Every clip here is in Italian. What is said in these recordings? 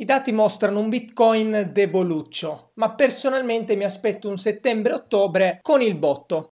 I dati mostrano un Bitcoin deboluccio, ma personalmente mi aspetto un settembre-ottobre con il botto.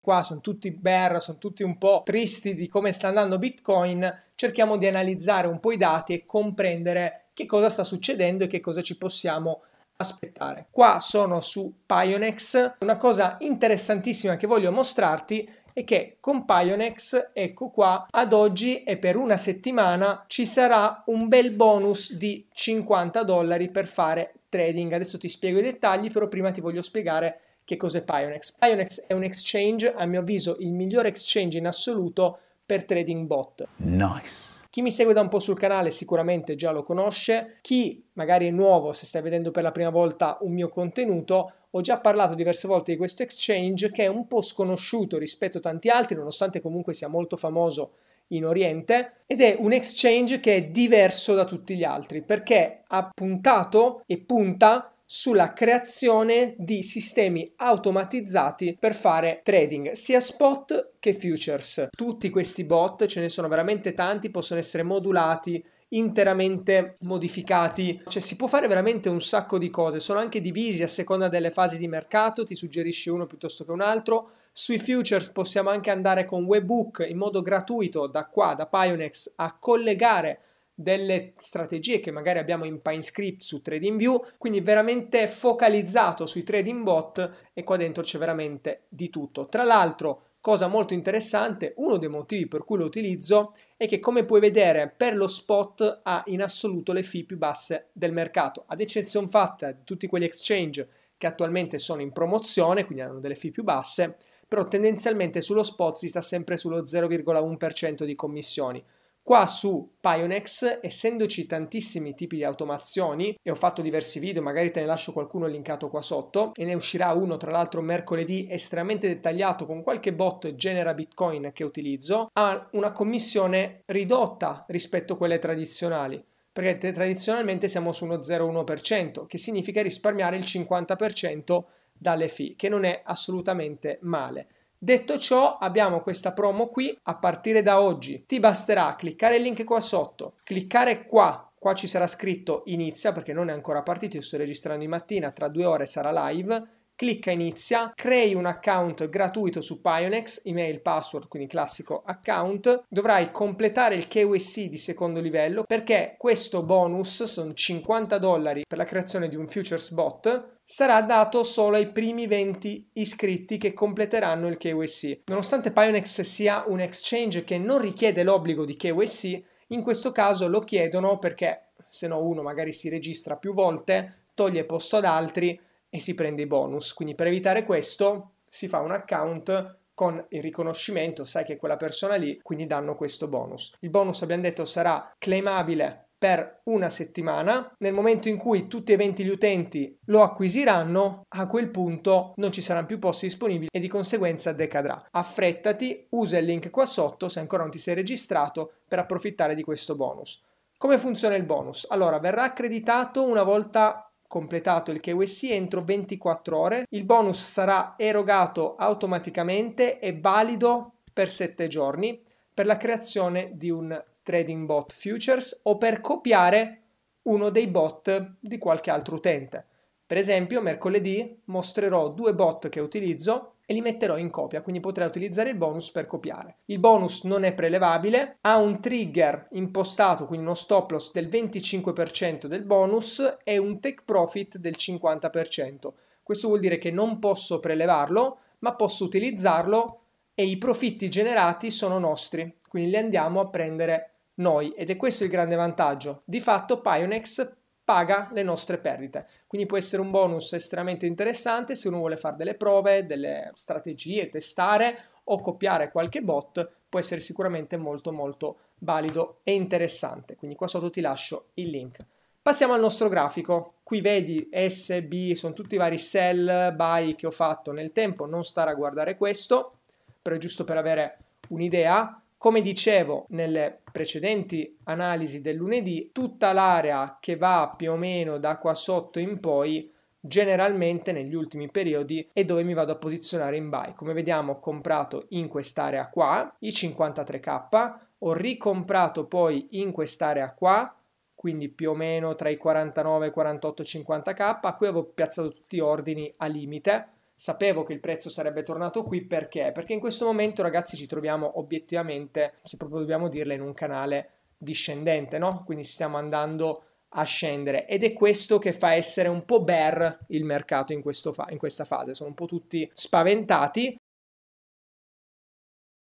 Qua sono tutti berra, sono tutti un po' tristi di come sta andando Bitcoin, cerchiamo di analizzare un po' i dati e comprendere che cosa sta succedendo e che cosa ci possiamo aspettare. Qua sono su Pionex, una cosa interessantissima che voglio mostrarti e che con Pionex, ecco qua, ad oggi e per una settimana ci sarà un bel bonus di 50 dollari per fare trading. Adesso ti spiego i dettagli, però prima ti voglio spiegare che cos'è Pionex. Pionex è un exchange, a mio avviso, il migliore exchange in assoluto per trading bot. Nice. Chi mi segue da un po' sul canale sicuramente già lo conosce, chi magari è nuovo, se stai vedendo per la prima volta un mio contenuto, ho già parlato diverse volte di questo exchange che è un po' sconosciuto rispetto a tanti altri, nonostante comunque sia molto famoso in Oriente ed è un exchange che è diverso da tutti gli altri perché ha puntato e punta sulla creazione di sistemi automatizzati per fare trading, sia spot che futures. Tutti questi bot, ce ne sono veramente tanti, possono essere modulati interamente modificati, cioè si può fare veramente un sacco di cose, sono anche divisi a seconda delle fasi di mercato, ti suggerisce uno piuttosto che un altro. Sui futures possiamo anche andare con webhook in modo gratuito da qua, da Pionex, a collegare delle strategie che magari abbiamo in PineScript su TradingView, quindi veramente focalizzato sui trading bot e qua dentro c'è veramente di tutto. Tra l'altro, cosa molto interessante, uno dei motivi per cui lo utilizzo è che come puoi vedere per lo spot ha in assoluto le fee più basse del mercato, ad eccezione fatta di tutti quegli exchange che attualmente sono in promozione, quindi hanno delle fee più basse, però tendenzialmente sullo spot si sta sempre sullo 0,1% di commissioni. Qua su Pionex, essendoci tantissimi tipi di automazioni, e ho fatto diversi video, magari te ne lascio qualcuno linkato qua sotto, e ne uscirà uno tra l'altro mercoledì estremamente dettagliato con qualche bot genera Bitcoin che utilizzo, ha una commissione ridotta rispetto a quelle tradizionali perché tradizionalmente siamo su uno 0,1%, che significa risparmiare il 50% dalle fee, che non è assolutamente male. Detto ciò, abbiamo questa promo qui a partire da oggi. Ti basterà cliccare il link qua sotto, cliccare qua Qua ci sarà scritto inizia perché non è ancora partito, io sto registrando di mattina, tra due ore sarà live. Clicca inizia, crei un account gratuito su Pionex, email, password, quindi classico account. Dovrai completare il KYC di secondo livello perché questo bonus sono 50 dollari per la creazione di un futures bot sarà dato solo ai primi 20 iscritti che completeranno il KYC. Nonostante Pionex sia un exchange che non richiede l'obbligo di KYC, in questo caso lo chiedono perché se no uno magari si registra più volte, toglie posto ad altri e si prende i bonus. Quindi per evitare questo si fa un account con il riconoscimento, sai che è quella persona lì, quindi danno questo bonus. Il bonus abbiamo detto sarà claimabile per una settimana. Nel momento in cui tutti e 20 gli utenti lo acquisiranno, a quel punto non ci saranno più posti disponibili e di conseguenza decadrà. Affrettati, usa il link qua sotto se ancora non ti sei registrato per approfittare di questo bonus. Come funziona il bonus? Allora, verrà accreditato una volta completato il KYC entro 24 ore. Il bonus sarà erogato automaticamente e valido per 7 giorni per la creazione di un trading bot futures o per copiare uno dei bot di qualche altro utente. Per esempio, mercoledì mostrerò due bot che utilizzo e li metterò in copia, quindi potrei utilizzare il bonus per copiare. Il bonus non è prelevabile, ha un trigger impostato, quindi uno stop loss del 25% del bonus e un take profit del 50%. Questo vuol dire che non posso prelevarlo, ma posso utilizzarlo e i profitti generati sono nostri, quindi li andiamo a prendere noi ed è questo il grande vantaggio. Di fatto Pionex paga le nostre perdite, quindi può essere un bonus estremamente interessante se uno vuole fare delle prove, delle strategie, testare o copiare qualche bot, può essere sicuramente molto molto valido e interessante. Quindi qua sotto ti lascio il link. Passiamo al nostro grafico. Qui vedi S, B, sono tutti i vari sell, buy che ho fatto nel tempo, non stare a guardare questo, però è giusto per avere un'idea come dicevo nelle precedenti analisi del lunedì, tutta l'area che va più o meno da qua sotto in poi generalmente negli ultimi periodi è dove mi vado a posizionare in buy. Come vediamo ho comprato in quest'area qua i 53k, ho ricomprato poi in quest'area qua quindi più o meno tra i 49, 48, 50k, qui avevo piazzato tutti gli ordini a limite, sapevo che il prezzo sarebbe tornato qui perché? Perché in questo momento ragazzi ci troviamo obiettivamente, se proprio dobbiamo dirle, in un canale discendente, no? Quindi stiamo andando a scendere ed è questo che fa essere un po' bear il mercato in, fa- in questa fase, sono un po' tutti spaventati.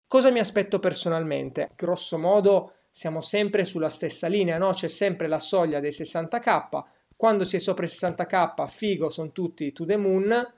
Cosa mi aspetto personalmente? Grosso modo siamo sempre sulla stessa linea, no? C'è sempre la soglia dei 60k, quando si è sopra i 60k, figo, sono tutti to the moon,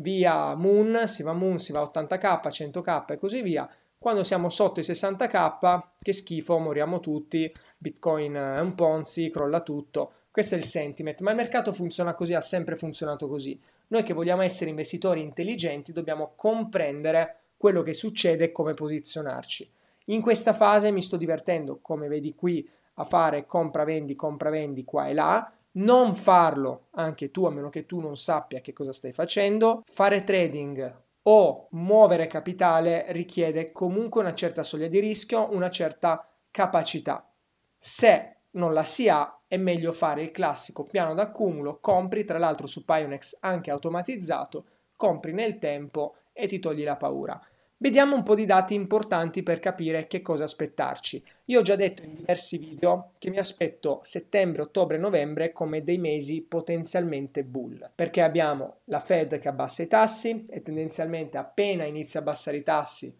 via Moon, si va Moon, si va 80k, 100k e così via. Quando siamo sotto i 60k, che schifo, moriamo tutti, Bitcoin è un Ponzi, crolla tutto. Questo è il sentiment, ma il mercato funziona così, ha sempre funzionato così. Noi che vogliamo essere investitori intelligenti dobbiamo comprendere quello che succede e come posizionarci. In questa fase mi sto divertendo, come vedi qui, a fare compra-vendi, compra-vendi qua e là, non farlo anche tu a meno che tu non sappia che cosa stai facendo. Fare trading o muovere capitale richiede comunque una certa soglia di rischio, una certa capacità. Se non la si ha, è meglio fare il classico piano d'accumulo, compri tra l'altro su Pionex anche automatizzato, compri nel tempo e ti togli la paura. Vediamo un po' di dati importanti per capire che cosa aspettarci. Io ho già detto in diversi video che mi aspetto settembre, ottobre, novembre come dei mesi potenzialmente bull, perché abbiamo la Fed che abbassa i tassi e tendenzialmente appena inizia a abbassare i tassi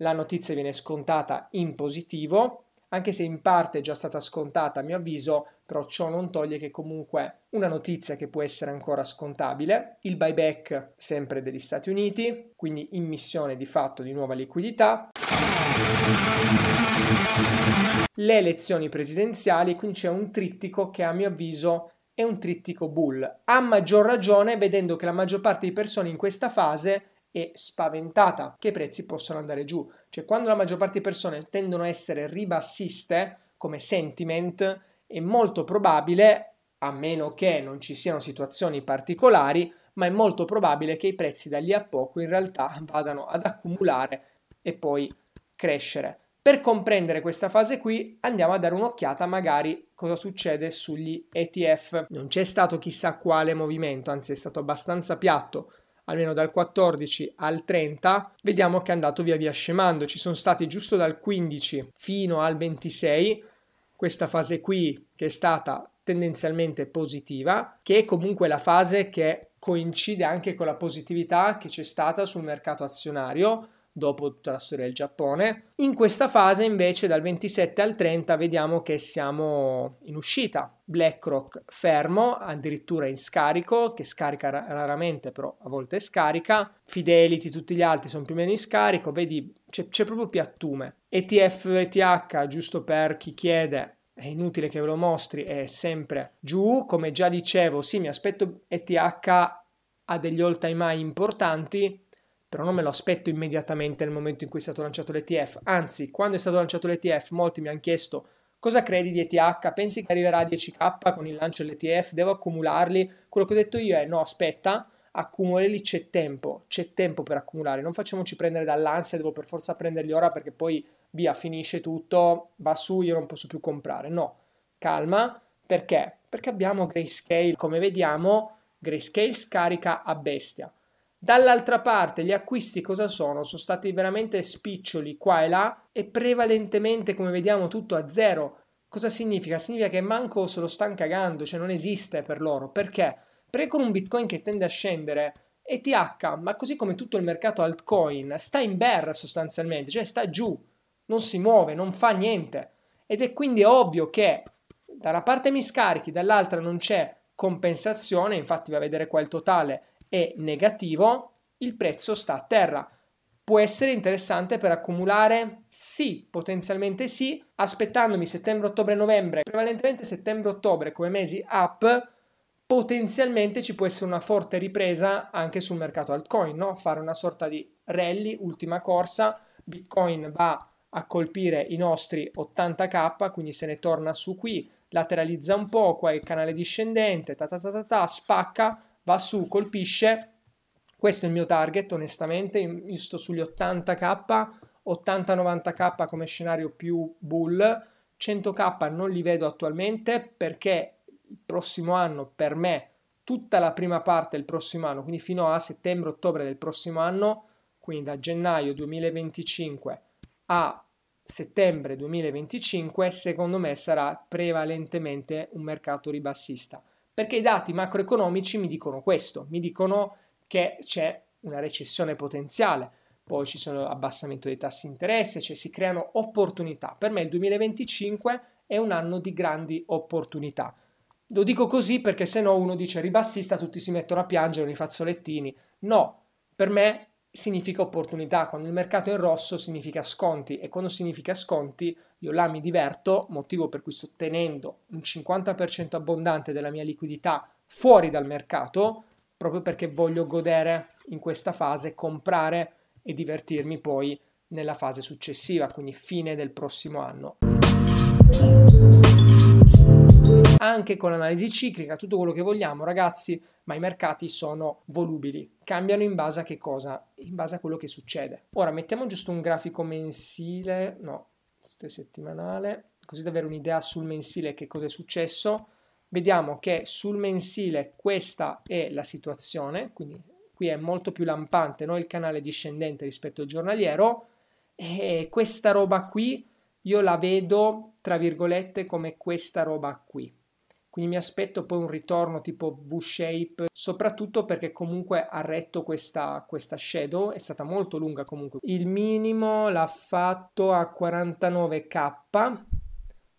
la notizia viene scontata in positivo anche se in parte è già stata scontata a mio avviso, però ciò non toglie che comunque una notizia che può essere ancora scontabile, il buyback sempre degli Stati Uniti, quindi immissione di fatto di nuova liquidità. Le elezioni presidenziali, quindi c'è un trittico che a mio avviso è un trittico bull, a maggior ragione vedendo che la maggior parte di persone in questa fase e spaventata che i prezzi possono andare giù. Cioè quando la maggior parte di persone tendono a essere ribassiste come sentiment è molto probabile, a meno che non ci siano situazioni particolari, ma è molto probabile che i prezzi da lì a poco in realtà vadano ad accumulare e poi crescere. Per comprendere questa fase qui andiamo a dare un'occhiata magari cosa succede sugli ETF. Non c'è stato chissà quale movimento, anzi è stato abbastanza piatto almeno dal 14 al 30, vediamo che è andato via via scemando. Ci sono stati giusto dal 15 fino al 26, questa fase qui che è stata tendenzialmente positiva, che è comunque la fase che coincide anche con la positività che c'è stata sul mercato azionario dopo tutta la storia del Giappone. In questa fase invece dal 27 al 30 vediamo che siamo in uscita. BlackRock fermo, addirittura in scarico, che scarica raramente però a volte scarica. Fidelity, tutti gli altri sono più o meno in scarico, vedi c'è, c'è proprio piattume. ETF, ETH, giusto per chi chiede, è inutile che ve lo mostri, è sempre giù. Come già dicevo, sì, mi aspetto ETH a degli all time high importanti, però non me lo aspetto immediatamente nel momento in cui è stato lanciato l'ETF. Anzi, quando è stato lanciato l'ETF, molti mi hanno chiesto cosa credi di ETH, pensi che arriverà a 10k con il lancio dell'ETF, devo accumularli? Quello che ho detto io è no, aspetta, accumulali, c'è tempo, c'è tempo per accumulare, non facciamoci prendere dall'ansia, devo per forza prenderli ora perché poi via, finisce tutto, va su, io non posso più comprare. No, calma, perché? Perché abbiamo Grayscale, come vediamo, Grayscale scarica a bestia Dall'altra parte gli acquisti cosa sono? Sono stati veramente spiccioli qua e là e prevalentemente come vediamo tutto a zero. Cosa significa? Significa che manco se lo stanno cagando, cioè non esiste per loro. Perché? Perché con un bitcoin che tende a scendere ETH, ma così come tutto il mercato altcoin, sta in bear sostanzialmente, cioè sta giù, non si muove, non fa niente. Ed è quindi ovvio che da una parte mi scarichi, dall'altra non c'è compensazione, infatti va a vedere qua il totale è negativo, il prezzo sta a terra. Può essere interessante per accumulare? Sì, potenzialmente sì, aspettandomi settembre, ottobre, novembre, prevalentemente settembre, ottobre come mesi up, potenzialmente ci può essere una forte ripresa anche sul mercato altcoin, no? fare una sorta di rally, ultima corsa, Bitcoin va a colpire i nostri 80k, quindi se ne torna su qui, lateralizza un po', qua il canale discendente, ta ta ta ta, ta spacca, va su, colpisce. Questo è il mio target, onestamente, io sto sugli 80k, 80-90k come scenario più bull, 100k non li vedo attualmente perché il prossimo anno per me tutta la prima parte del prossimo anno, quindi fino a settembre-ottobre del prossimo anno, quindi da gennaio 2025 a settembre 2025 secondo me sarà prevalentemente un mercato ribassista. Perché i dati macroeconomici mi dicono questo, mi dicono che c'è una recessione potenziale, poi ci sono abbassamento dei tassi di interesse, cioè si creano opportunità. Per me il 2025 è un anno di grandi opportunità. Lo dico così perché se no uno dice ribassista, tutti si mettono a piangere, i fazzolettini. No, per me significa opportunità, quando il mercato è in rosso significa sconti e quando significa sconti io là mi diverto, motivo per cui sto tenendo un 50% abbondante della mia liquidità fuori dal mercato proprio perché voglio godere in questa fase, comprare e divertirmi poi nella fase successiva, quindi fine del prossimo anno anche con l'analisi ciclica, tutto quello che vogliamo, ragazzi, ma i mercati sono volubili, cambiano in base a che cosa? In base a quello che succede. Ora mettiamo giusto un grafico mensile, no, settimanale, così da avere un'idea sul mensile che cosa è successo. Vediamo che sul mensile questa è la situazione, quindi qui è molto più lampante no? il canale discendente rispetto al giornaliero e questa roba qui io la vedo tra virgolette come questa roba qui quindi mi aspetto poi un ritorno tipo V-shape, soprattutto perché comunque ha retto questa, questa shadow, è stata molto lunga comunque. Il minimo l'ha fatto a 49k,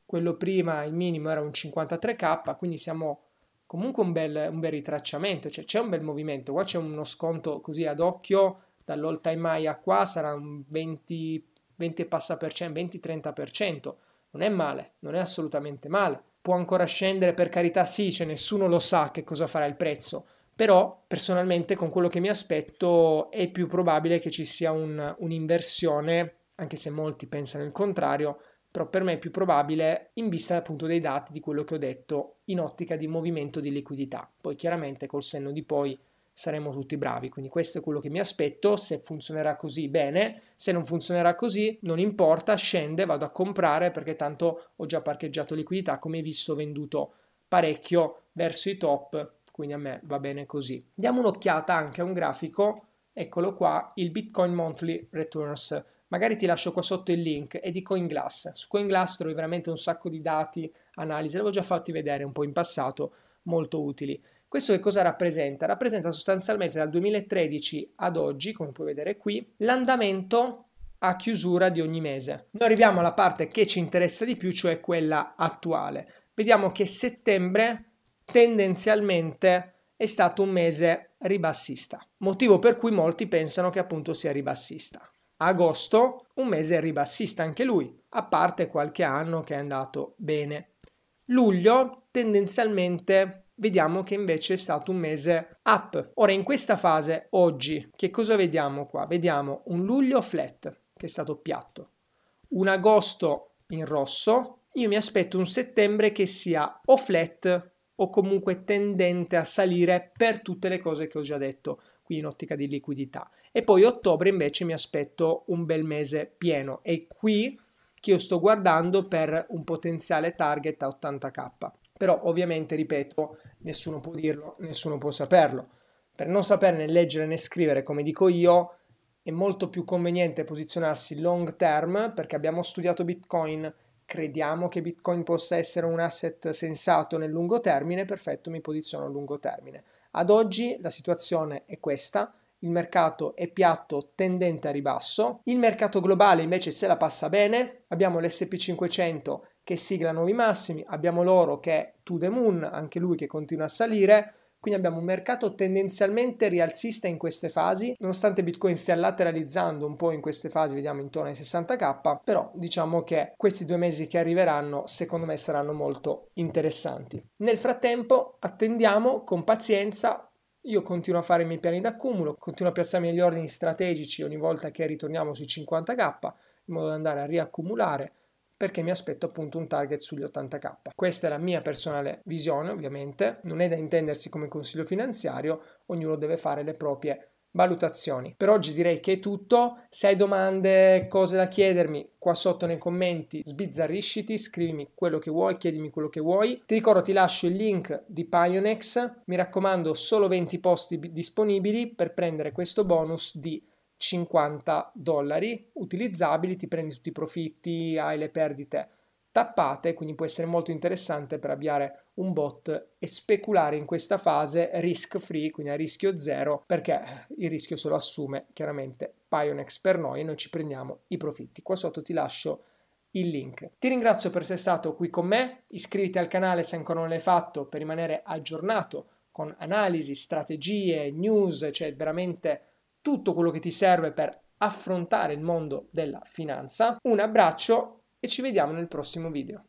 quello prima il minimo era un 53k, quindi siamo comunque un bel, un bel ritracciamento, cioè c'è un bel movimento, qua c'è uno sconto così ad occhio dall'all time high a qua sarà un 20, 20 passa per cento, 20-30%. Non è male, non è assolutamente male. Può ancora scendere, per carità, sì, cioè nessuno lo sa che cosa farà il prezzo, però personalmente con quello che mi aspetto è più probabile che ci sia un, un'inversione, anche se molti pensano il contrario, però per me è più probabile in vista appunto dei dati di quello che ho detto in ottica di movimento di liquidità. Poi chiaramente col senno di poi saremo tutti bravi. Quindi questo è quello che mi aspetto, se funzionerà così bene, se non funzionerà così non importa, scende, vado a comprare perché tanto ho già parcheggiato liquidità, come hai visto ho venduto parecchio verso i top, quindi a me va bene così. Diamo un'occhiata anche a un grafico, eccolo qua, il Bitcoin Monthly Returns. Magari ti lascio qua sotto il link, è di CoinGlass. Su CoinGlass trovi veramente un sacco di dati, analisi, l'avevo già fatti vedere un po' in passato, molto utili. Questo che cosa rappresenta? Rappresenta sostanzialmente dal 2013 ad oggi, come puoi vedere qui, l'andamento a chiusura di ogni mese. Noi arriviamo alla parte che ci interessa di più, cioè quella attuale. Vediamo che settembre tendenzialmente è stato un mese ribassista, motivo per cui molti pensano che appunto sia ribassista. Agosto, un mese ribassista anche lui, a parte qualche anno che è andato bene. Luglio, tendenzialmente vediamo che invece è stato un mese up. Ora in questa fase, oggi, che cosa vediamo qua? Vediamo un luglio flat, che è stato piatto, un agosto in rosso, io mi aspetto un settembre che sia o flat o comunque tendente a salire per tutte le cose che ho già detto, quindi in ottica di liquidità. E poi ottobre invece mi aspetto un bel mese pieno e qui che io sto guardando per un potenziale target a 80k però ovviamente, ripeto, nessuno può dirlo, nessuno può saperlo. Per non saperne leggere né scrivere, come dico io, è molto più conveniente posizionarsi long term perché abbiamo studiato Bitcoin, crediamo che Bitcoin possa essere un asset sensato nel lungo termine, perfetto, mi posiziono a lungo termine. Ad oggi la situazione è questa, il mercato è piatto tendente a ribasso, il mercato globale invece se la passa bene, abbiamo l'SP500 che sigla nuovi massimi, abbiamo l'oro che è to the moon, anche lui che continua a salire, quindi abbiamo un mercato tendenzialmente rialzista in queste fasi, nonostante Bitcoin stia lateralizzando un po' in queste fasi, vediamo intorno ai 60k, però diciamo che questi due mesi che arriveranno secondo me saranno molto interessanti. Nel frattempo attendiamo con pazienza io continuo a fare i miei piani d'accumulo, continuo a piazzarmi gli ordini strategici ogni volta che ritorniamo sui 50k, in modo da andare a riaccumulare perché mi aspetto appunto un target sugli 80k. Questa è la mia personale visione, ovviamente, non è da intendersi come consiglio finanziario, ognuno deve fare le proprie valutazioni. Per oggi direi che è tutto. Se hai domande, cose da chiedermi, qua sotto nei commenti sbizzarrisciti, scrivimi quello che vuoi, chiedimi quello che vuoi. Ti ricordo, ti lascio il link di Pionex. Mi raccomando, solo 20 posti disponibili per prendere questo bonus di 50 dollari utilizzabili, ti prendi tutti i profitti, hai le perdite tappate, quindi può essere molto interessante per avviare un bot e speculare in questa fase risk free, quindi a rischio zero, perché il rischio se lo assume chiaramente Pionex per noi e noi ci prendiamo i profitti. Qua sotto ti lascio il link. Ti ringrazio per essere stato qui con me, iscriviti al canale se ancora non l'hai fatto per rimanere aggiornato con analisi, strategie, news, cioè veramente tutto quello che ti serve per affrontare il mondo della finanza. Un abbraccio e ci vediamo nel prossimo video.